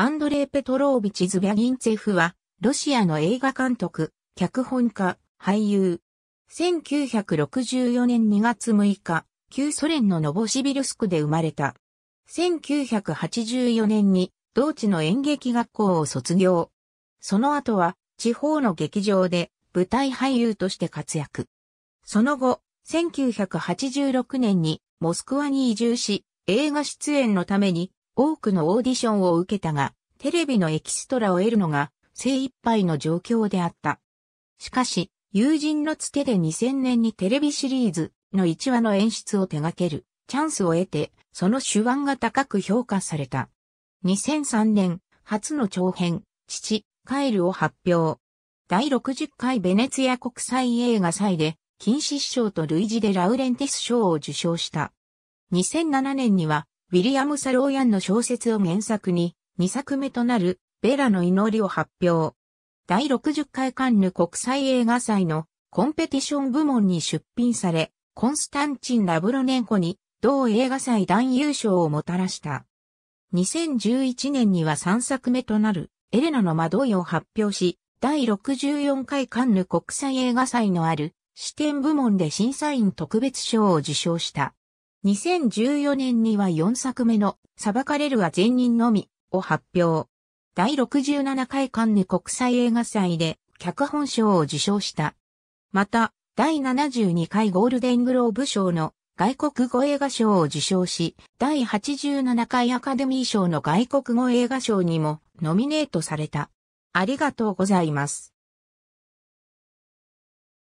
アンドレイ・ペトロービチ・ズビャニンツェフは、ロシアの映画監督、脚本家、俳優。1964年2月6日、旧ソ連のノボシビルスクで生まれた。1984年に、同地の演劇学校を卒業。その後は、地方の劇場で、舞台俳優として活躍。その後、1986年に、モスクワに移住し、映画出演のために、多くのオーディションを受けたが、テレビのエキストラを得るのが精一杯の状況であった。しかし、友人のつてで2000年にテレビシリーズの1話の演出を手掛けるチャンスを得て、その手腕が高く評価された。2003年、初の長編、父、カエルを発表。第60回ベネツィア国際映画祭で、金獅子賞と類似でラウレンティス賞を受賞した。2007年には、ウィリアム・サローヤンの小説を原作に、2作目となる、ベラの祈りを発表。第60回カンヌ国際映画祭のコンペティション部門に出品され、コンスタンチン・ラブロネンコに同映画祭男優賞をもたらした。2011年には3作目となるエレナの惑いを発表し、第64回カンヌ国際映画祭のある視点部門で審査員特別賞を受賞した。2014年には4作目の裁かれるは善人のみを発表。第67回カンヌ国際映画祭で脚本賞を受賞した。また、第72回ゴールデングローブ賞の外国語映画賞を受賞し、第87回アカデミー賞の外国語映画賞にもノミネートされた。ありがとうございます。